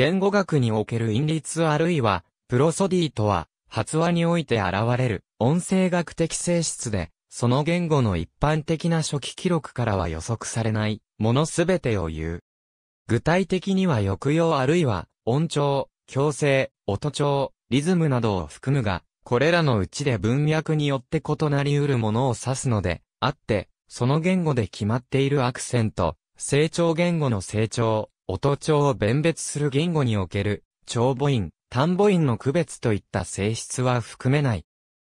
言語学における韻律あるいは、プロソディとは、発話において現れる音声学的性質で、その言語の一般的な初期記録からは予測されないものすべてを言う。具体的には抑揚あるいは音調、強制、音調、リズムなどを含むが、これらのうちで文脈によって異なり得るものを指すので、あって、その言語で決まっているアクセント、成長言語の成長、音調を弁別する言語における、長母音、単母音の区別といった性質は含めない。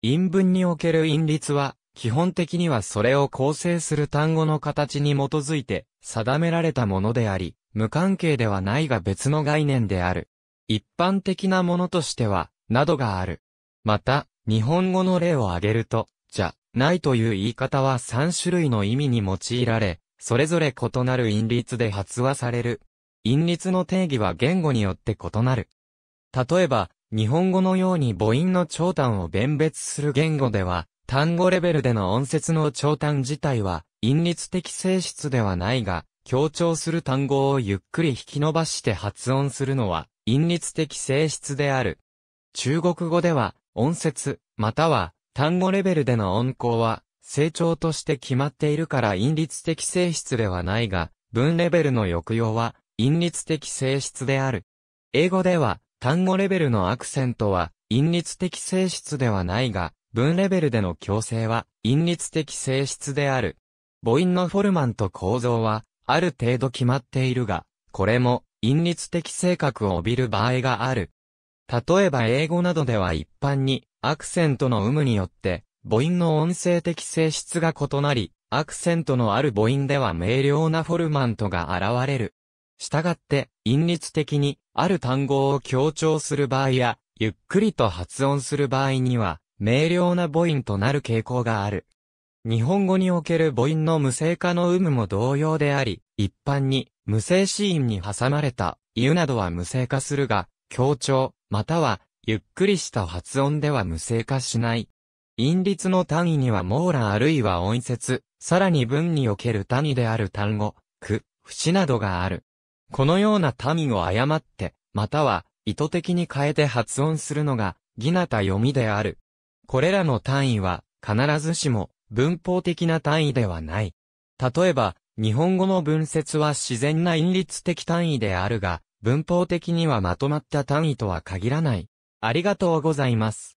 因文における因律は、基本的にはそれを構成する単語の形に基づいて定められたものであり、無関係ではないが別の概念である。一般的なものとしては、などがある。また、日本語の例を挙げると、じゃ、ないという言い方は3種類の意味に用いられ、それぞれ異なる因律で発話される韻律の定義は言語によって異なる。例えば、日本語のように母音の長短を弁別する言語では、単語レベルでの音節の長短自体は、韻律的性質ではないが、強調する単語をゆっくり引き伸ばして発音するのは、韻律的性質である。中国語では、音節、または、単語レベルでの音項は、成長として決まっているから韻律的性質ではないが、文レベルの抑揚は、因律的性質である。英語では、単語レベルのアクセントは、因律的性質ではないが、文レベルでの強制は、因律的性質である。母音のフォルマンと構造は、ある程度決まっているが、これも、因律的性格を帯びる場合がある。例えば英語などでは一般に、アクセントの有無によって、母音の音声的性質が異なり、アクセントのある母音では明瞭なフォルマントが現れる。したがって、因律的に、ある単語を強調する場合や、ゆっくりと発音する場合には、明瞭な母音となる傾向がある。日本語における母音の無声化の有無も同様であり、一般に、無声ーンに挟まれた、言うなどは無声化するが、強調、または、ゆっくりした発音では無声化しない。因律の単位には網羅あるいは音節、さらに文における単位である単語、句、節などがある。このような民を誤って、または意図的に変えて発音するのが、ギナた読みである。これらの単位は、必ずしも、文法的な単位ではない。例えば、日本語の文節は自然な因律的単位であるが、文法的にはまとまった単位とは限らない。ありがとうございます。